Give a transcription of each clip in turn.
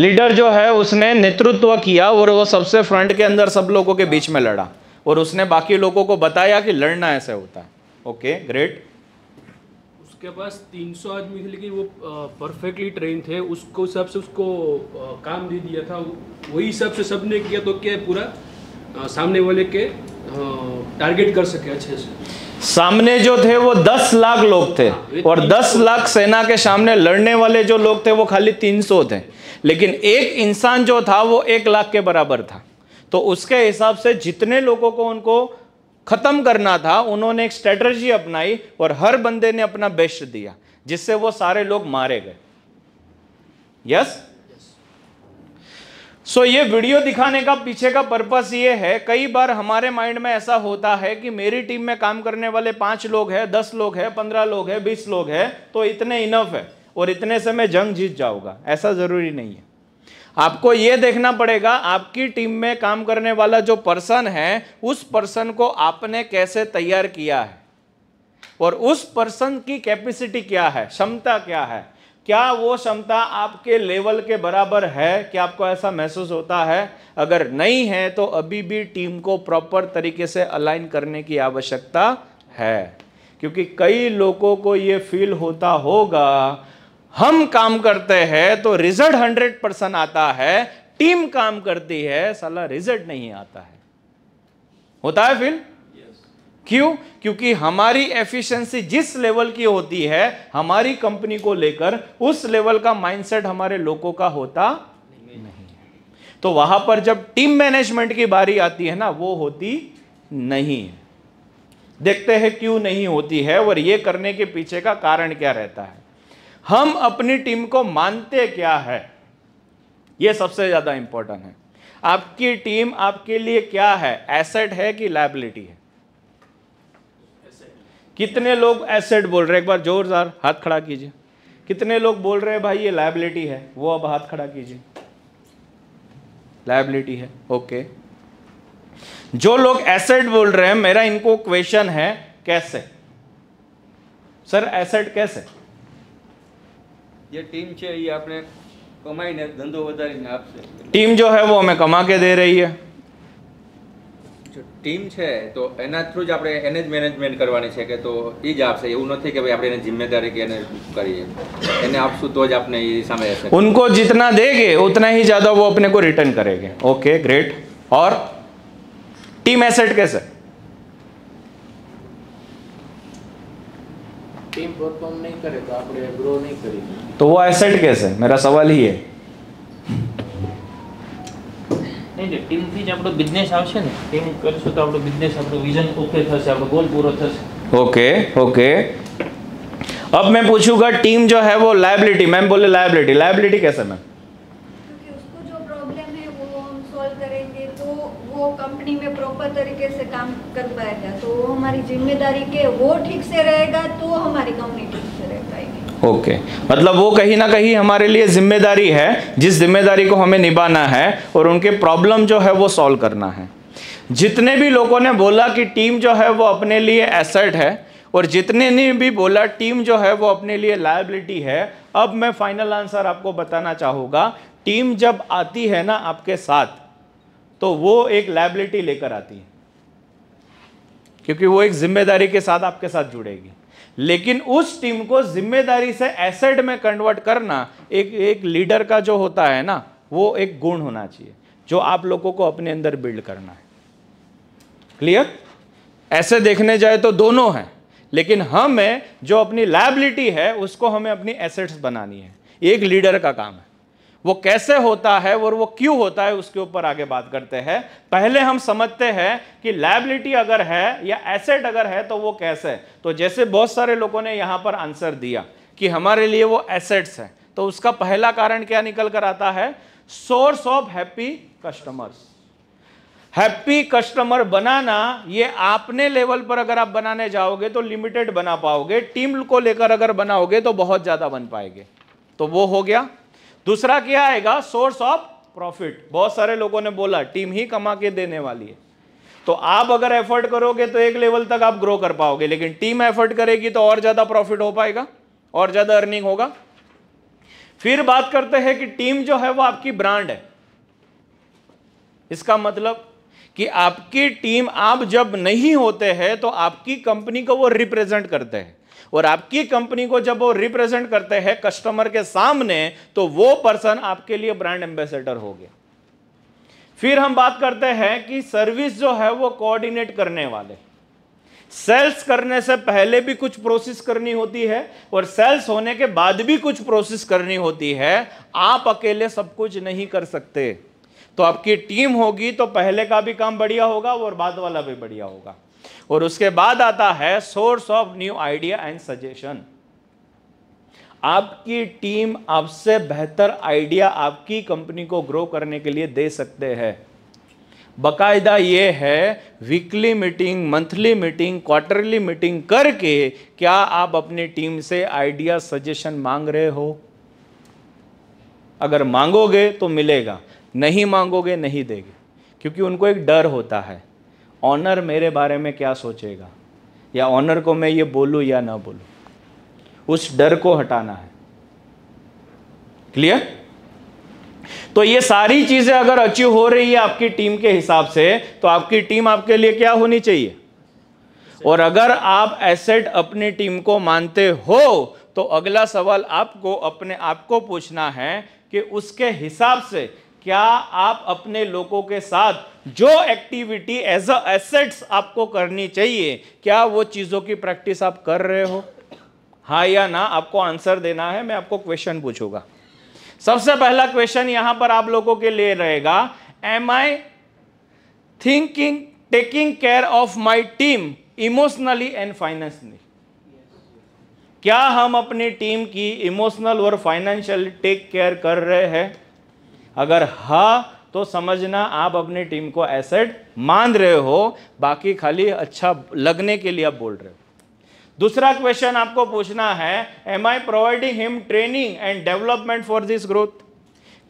Leader जो है उसने नेतृत्व किया और वो सबसे फ्रंट के अंदर सब लोगों के बीच में लड़ा और उसने बाकी लोगों को बताया कि लड़ना ऐसे होता है ओके ग्रेट उसके पास 300 आदमी थे लेकिन वो परफेक्टली ट्रेन थे उसको सबसे उसको आ, काम दे दिया था वही सबसे से सब ने किया तो क्या पूरा आ, सामने वाले के टारगेट कर सके अच्छे से सामने जो थे वो दस लाख लोग थे हाँ, और दस लाख सेना के सामने लड़ने वाले जो लोग थे वो खाली तीन सौ थे लेकिन एक इंसान जो था वो एक लाख के बराबर था तो उसके हिसाब से जितने लोगों को उनको ख़त्म करना था उन्होंने एक स्ट्रेटर्जी अपनाई और हर बंदे ने अपना बेस्ट दिया जिससे वो सारे लोग मारे गए यस सो ये वीडियो दिखाने का पीछे का पर्पस ये है कई बार हमारे माइंड में ऐसा होता है कि मेरी टीम में काम करने वाले पांच लोग हैं दस लोग हैं पंद्रह लोग हैं बीस लोग हैं तो इतने इनफ है और इतने समय जंग जीत जाओगा ऐसा ज़रूरी नहीं है आपको ये देखना पड़ेगा आपकी टीम में काम करने वाला जो पर्सन है उस पर्सन को आपने कैसे तैयार किया है और उस पर्सन की कैपेसिटी क्या है क्षमता क्या है क्या वो क्षमता आपके लेवल के बराबर है कि आपको ऐसा महसूस होता है अगर नहीं है तो अभी भी टीम को प्रॉपर तरीके से अलाइन करने की आवश्यकता है क्योंकि कई लोगों को ये फील होता होगा हम काम करते हैं तो रिजल्ट हंड्रेड परसेंट आता है टीम काम करती है साला रिजल्ट नहीं आता है होता है फिर क्यों क्योंकि हमारी एफिशिएंसी जिस लेवल की होती है हमारी कंपनी को लेकर उस लेवल का माइंडसेट हमारे लोगों का होता नहीं, है तो वहां पर जब टीम मैनेजमेंट की बारी आती है ना वो होती नहीं देखते हैं क्यों नहीं होती है और ये करने के पीछे का कारण क्या रहता है हम अपनी टीम को मानते क्या है यह सबसे ज़्यादा इंपॉर्टेंट है आपकी टीम आपके लिए क्या है एसेट है कि लाइबिलिटी है कितने लोग एसेट बोल रहे हैं एक बार जोर जार हाथ खड़ा कीजिए कितने लोग बोल रहे हैं भाई ये लाइबिलिटी है वो अब हाथ खड़ा कीजिए लाइबिलिटी है ओके जो लोग एसेट बोल रहे हैं मेरा इनको क्वेश्चन है कैसे सर एसेट कैसे જે ટીમ છે એ આપણે કમાઈને ધંધો વધારીને આપશે टीम जो है वो हमें कमा के दे रही है જો ટીમ છે તો એના થ્રુ જ આપણે એને જ મેનેજમેન્ટ કરવાની છે કે તો એ જ આપશે એવું નથી કે ભાઈ આપણે એને જિમ્મેદારી કે એને કરીએ એને આપશું તો જ આપણે એ સામે હશે उनको जितना देंगे उतना ही ज़्यादा वो अपने को रिटर्न करेंगे ओके ग्रेट और टीम एसेट कैसे टीम परफॉर्म नहीं करे तो આપણે ગ્રો નહીં કરી તો वो एसेट कैसे मेरा सवाल ही है નહીં જે ટીમથી જ આપણો બિઝનેસ આવશે ને ટીમ કરશું તો આપણો બિઝનેસ આપણો વિઝન ઓકે થશે આપણો ગોલ પૂરો થશે ઓકે ઓકે अब मैं पूछूंगा टीम जो है वो लाइबिलिटी मैम बोले लाइबिलिटी लाइबिलिटी कैसे मैम कंपनी में प्रॉपर तरीके से काम कर पाएगा तो वो हमारी जिम्मेदारी के वो ठीक से रहेगा तो हमारी कंपनी ठीक से रह पाएगी ओके okay. मतलब वो कहीं ना कहीं हमारे लिए जिम्मेदारी है जिस जिम्मेदारी को हमें निभाना है और उनके प्रॉब्लम जो है वो सॉल्व करना है जितने भी लोगों ने बोला कि टीम जो है वो अपने लिए एसेट है और जितने ने भी बोला टीम जो है वो अपने लिए लाइबिलिटी है अब मैं फाइनल आंसर आपको बताना चाहूँगा टीम जब आती है ना आपके साथ तो वो एक लाइबिलिटी लेकर आती है क्योंकि वो एक जिम्मेदारी के साथ आपके साथ जुड़ेगी लेकिन उस टीम को जिम्मेदारी से एसेट में कन्वर्ट करना एक एक लीडर का जो होता है ना वो एक गुण होना चाहिए जो आप लोगों को अपने अंदर बिल्ड करना है क्लियर ऐसे देखने जाए तो दोनों हैं लेकिन हमें जो अपनी लाइबिलिटी है उसको हमें अपनी एसेट्स बनानी है एक लीडर का काम है वो कैसे होता है और वो क्यों होता है उसके ऊपर आगे बात करते हैं पहले हम समझते हैं कि लाइबिलिटी अगर है या एसेट अगर है तो वो कैसे तो जैसे बहुत सारे लोगों ने यहाँ पर आंसर दिया कि हमारे लिए वो एसेट्स है तो उसका पहला कारण क्या निकल कर आता है source of happy customers happy customer बनाना ये आपने लेवल पर अगर आप बनाने जाओगे तो लिमिटेड बना पाओगे टीम को लेकर अगर बनाओगे तो बहुत ज़्यादा बन पाएंगे तो वो हो गया दूसरा क्या आएगा सोर्स ऑफ प्रॉफिट बहुत सारे लोगों ने बोला टीम ही कमा के देने वाली है तो आप अगर एफर्ट करोगे तो एक लेवल तक आप ग्रो कर पाओगे लेकिन टीम एफर्ट करेगी तो और ज़्यादा प्रॉफिट हो पाएगा और ज़्यादा अर्निंग होगा फिर बात करते हैं कि टीम जो है वो आपकी ब्रांड है इसका मतलब कि आपकी टीम आप जब नहीं होते हैं तो आपकी कंपनी को वो रिप्रेजेंट करते हैं और आपकी कंपनी को जब वो रिप्रेजेंट करते हैं कस्टमर के सामने तो वो पर्सन आपके लिए ब्रांड एम्बेसडर हो गया फिर हम बात करते हैं कि सर्विस जो है वो कोऑर्डिनेट करने वाले सेल्स करने से पहले भी कुछ प्रोसेस करनी होती है और सेल्स होने के बाद भी कुछ प्रोसेस करनी होती है आप अकेले सब कुछ नहीं कर सकते तो आपकी टीम होगी तो पहले का भी काम बढ़िया होगा और बाद वाला भी बढ़िया होगा और उसके बाद आता है source of new idea and suggestion आपकी टीम आपसे बेहतर आइडिया आपकी कंपनी को ग्रो करने के लिए दे सकते हैं बकायदा ये है weekly meeting monthly meeting quarterly meeting करके क्या आप अपनी टीम से आइडिया सजेशन मांग रहे हो अगर मांगोगे तो मिलेगा नहीं मांगोगे नहीं देगे क्योंकि उनको एक डर होता है ऑनर मेरे बारे में क्या सोचेगा या ऑनर को मैं ये बोलूँ या ना बोलूँ उस डर को हटाना है क्लियर तो ये सारी चीजें अगर अचीव हो रही है आपकी टीम के हिसाब से तो आपकी टीम आपके लिए क्या होनी चाहिए और अगर आप एसेट अपनी टीम को मानते हो तो अगला सवाल आपको अपने आप को पूछना है कि उसके हिसाब से क्या आप अपने लोगों के साथ जो एक्टिविटी एज एसेट्स आपको करनी चाहिए क्या वो चीज़ों की प्रैक्टिस आप कर रहे हो हाँ या ना आपको आंसर देना है मैं आपको क्वेश्चन पूछूंगा सबसे पहला क्वेश्चन यहां पर आप लोगों के लिए रहेगा am I thinking taking care of my team emotionally and financially क्या हम अपनी टीम की इमोशनल और फाइनेंशियल टेक केयर कर रहे हैं अगर हा तो समझना आप अपनी टीम को एसेट मान रहे हो बाकी खाली अच्छा लगने के लिए आप बोल रहे हो दूसरा क्वेश्चन आपको पूछना है am I providing him training and development for this growth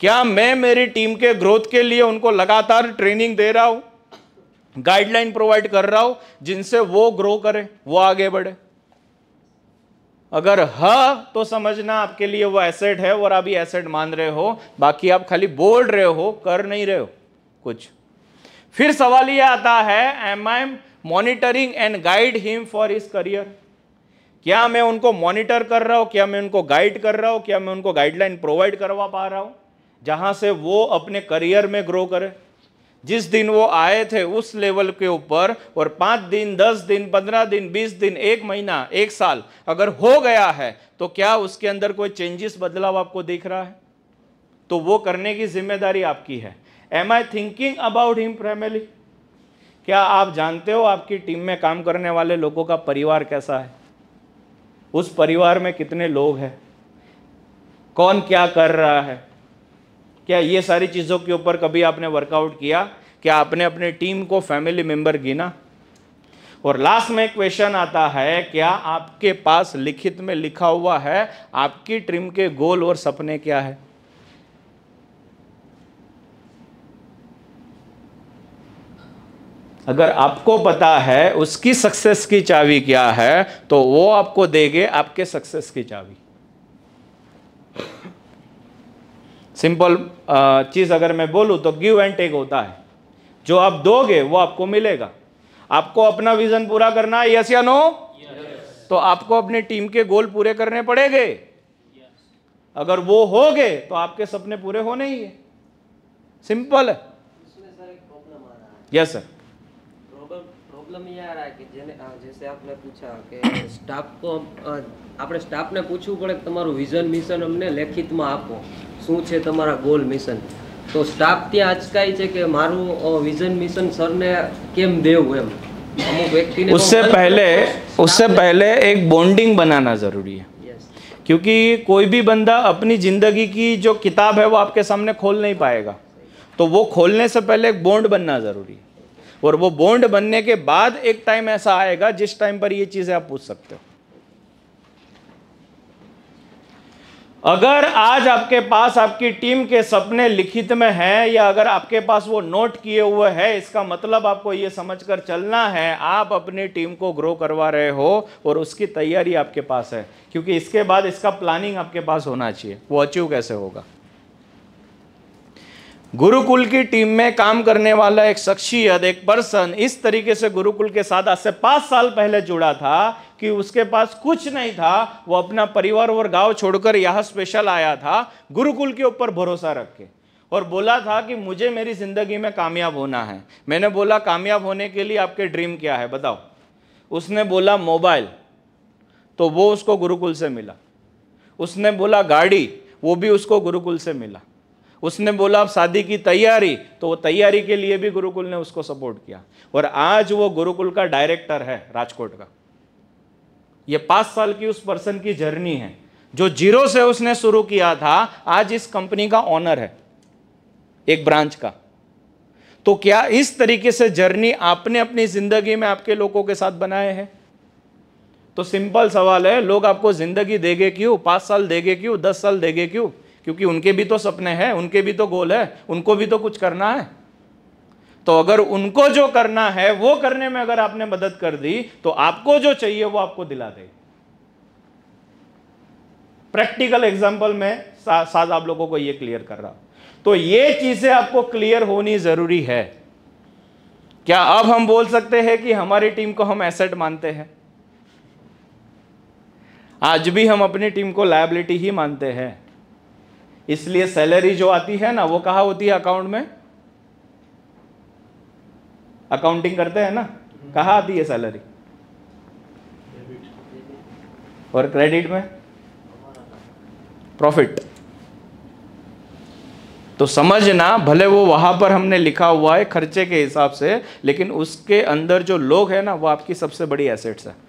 क्या मैं मेरी टीम के ग्रोथ के लिए उनको लगातार ट्रेनिंग दे रहा हूं गाइडलाइन प्रोवाइड कर रहा हूँ जिनसे वो ग्रो करे वो आगे बढ़े अगर ह तो समझना आपके लिए वो एसेट है और आप एसेट मान रहे हो बाकी आप खाली बोल रहे हो कर नहीं रहे हो कुछ फिर सवाल ये आता है am I monitoring and guide him for his career क्या मैं उनको मॉनिटर कर रहा हूँ क्या मैं उनको गाइड कर रहा हूँ क्या मैं उनको गाइडलाइन प्रोवाइड करवा पा रहा हूँ जहाँ से वो अपने करियर में ग्रो करे जिस दिन वो आए थे उस लेवल के ऊपर और पाँच दिन दस दिन पंद्रह दिन बीस दिन एक महीना एक साल अगर हो गया है तो क्या उसके अंदर कोई चेंजेस बदलाव आपको दिख रहा है तो वो करने की जिम्मेदारी आपकी है am I thinking about him family क्या आप जानते हो आपकी टीम में काम करने वाले लोगों का परिवार कैसा है उस परिवार में कितने लोग हैं कौन क्या कर रहा है क्या ये सारी चीज़ों के ऊपर कभी आपने वर्कआउट किया कि आपने अपनी टीम को फैमिली मेंबर गिना और लास्ट में क्वेश्चन आता है क्या आपके पास लिखित में लिखा हुआ है आपकी टीम के गोल और सपने क्या है अगर आपको पता है उसकी सक्सेस की चाबी क्या है तो वो आपको देंगे आपके सक्सेस की चाबी सिंपल चीज़ अगर मैं बोलूं तो गिव एंड टेक होता है जो आप दोगे वो आपको मिलेगा आपको अपना विजन पूरा करना है यस या नो तो आपको अपनी टीम के गोल पूरे करने पड़ेंगे अगर वो हो गए तो आपके सपने पूरे होने ही है सिंपल है यस सर प्रॉब्लम ये आ रहा है कि जैसे जैसे आपने पूछा कि स्टाफ को આપણે સ્ટાફને પૂછવું પડે કે તમારું વિઝન મિશન અમને લેખિતમાં આપો શું છે તમારા ગોલ મિશન तो स्टाफ ત્યાં આજકાય છે કે મારું વિઝન મિશન સરને કેમ દેવું उससे पहले उससे पहले एक बॉन्डिंग बनाना जरूरी है क्योंकि कोई भी बंदा अपनी ज़िंदगी की जो किताब है वो आपके सामने खोल नहीं पाएगा तो वो खोलने से पहले एक बॉन्ड बनना ज़रूरी है और वो बॉन्ड बनने के बाद एक टाइम ऐसा आएगा जिस टाइम पर ये चीज़ें आप पूछ सकते हो अगर आज आपके पास आपकी टीम के सपने लिखित में हैं या अगर आपके पास वो नोट किए हुए है इसका मतलब आपको ये समझकर चलना है आप अपनी टीम को ग्रो करवा रहे हो और उसकी तैयारी आपके पास है क्योंकि इसके बाद इसका प्लानिंग आपके पास होना चाहिए वो अचीव कैसे होगा गुरुकुल की टीम में काम करने वाला एक शख्सियत एक पर्सन इस तरीके से गुरुकुल के साथ आज से पाँच साल पहले जुड़ा था कि उसके पास कुछ नहीं था वो अपना परिवार और गांव छोड़कर यहाँ स्पेशल आया था गुरुकुल के ऊपर भरोसा रख के और बोला था कि मुझे मेरी ज़िंदगी में कामयाब होना है मैंने बोला कामयाब होने के लिए आपके ड्रीम क्या है बताओ उसने बोला मोबाइल तो वो उसको गुरुकुल से मिला उसने बोला गाड़ी वो भी उसको गुरुकुल से मिला उसने बोला आप शादी की तैयारी तो वो तैयारी के लिए भी गुरुकुल ने उसको सपोर्ट किया और आज वो गुरुकुल का डायरेक्टर है राजकोट का ये पांच साल की उस पर्सन की जर्नी है जो जीरो से उसने शुरू किया था आज इस कंपनी का ऑनर है एक ब्रांच का तो क्या इस तरीके से जर्नी आपने अपनी जिंदगी में आपके लोगों के साथ बनाए हैं तो सिंपल सवाल है लोग आपको जिंदगी देंगे क्यों पांच साल देंगे क्यों दस साल देंगे क्यों क्योंकि उनके भी तो सपने हैं उनके भी तो गोल है उनको भी तो कुछ करना है तो अगर उनको जो करना है वो करने में अगर आपने मदद कर दी तो आपको जो चाहिए वो आपको दिला दे प्रैक्टिकल एग्जाम्पल में सा, साथ आप लोगों को ये क्लियर कर रहा हूं तो ये चीजें आपको क्लियर होनी जरूरी है क्या अब हम बोल सकते हैं कि हमारी टीम को हम एसेट मानते हैं आज भी हम अपनी टीम को लाइबिलिटी ही मानते हैं इसलिए सैलरी जो आती है ना वो कहा होती है अकाउंट में अकाउंटिंग करते हैं ना कहाँ आती है सैलरी और क्रेडिट में प्रॉफिट तो समझना भले वो वहां पर हमने लिखा हुआ है खर्चे के हिसाब से लेकिन उसके अंदर जो लोग हैं ना वो आपकी सबसे बड़ी एसेट्स है